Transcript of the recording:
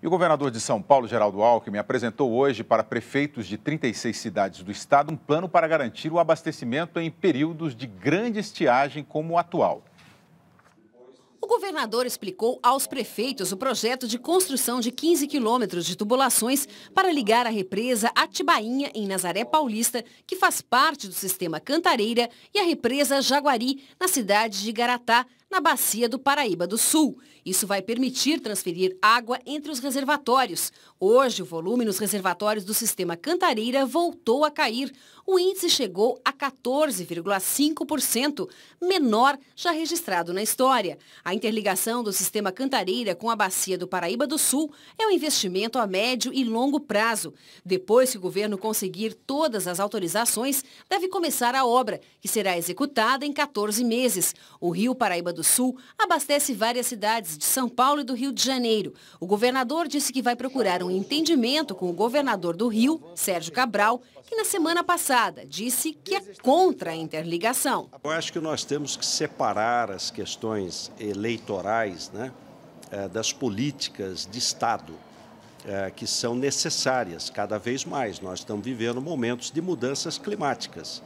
E o governador de São Paulo, Geraldo Alckmin, apresentou hoje para prefeitos de 36 cidades do estado um plano para garantir o abastecimento em períodos de grande estiagem como o atual. O governador explicou aos prefeitos o projeto de construção de 15 quilômetros de tubulações para ligar a represa Atibainha, em Nazaré Paulista, que faz parte do sistema Cantareira, e a represa Jaguari, na cidade de Garatá, na bacia do Paraíba do Sul. Isso vai permitir transferir água entre os reservatórios. Hoje, o volume nos reservatórios do sistema Cantareira voltou a cair. O índice chegou a 14,5%, menor já registrado na história. A interligação do sistema Cantareira com a bacia do Paraíba do Sul é um investimento a médio e longo prazo. Depois que o governo conseguir todas as autorizações, deve começar a obra, que será executada em 14 meses. O Rio Paraíba do do Sul abastece várias cidades de São Paulo e do Rio de Janeiro. O governador disse que vai procurar um entendimento com o governador do Rio, Sérgio Cabral, que na semana passada disse que é contra a interligação. Eu acho que nós temos que separar as questões eleitorais né, eh, das políticas de Estado eh, que são necessárias cada vez mais. Nós estamos vivendo momentos de mudanças climáticas.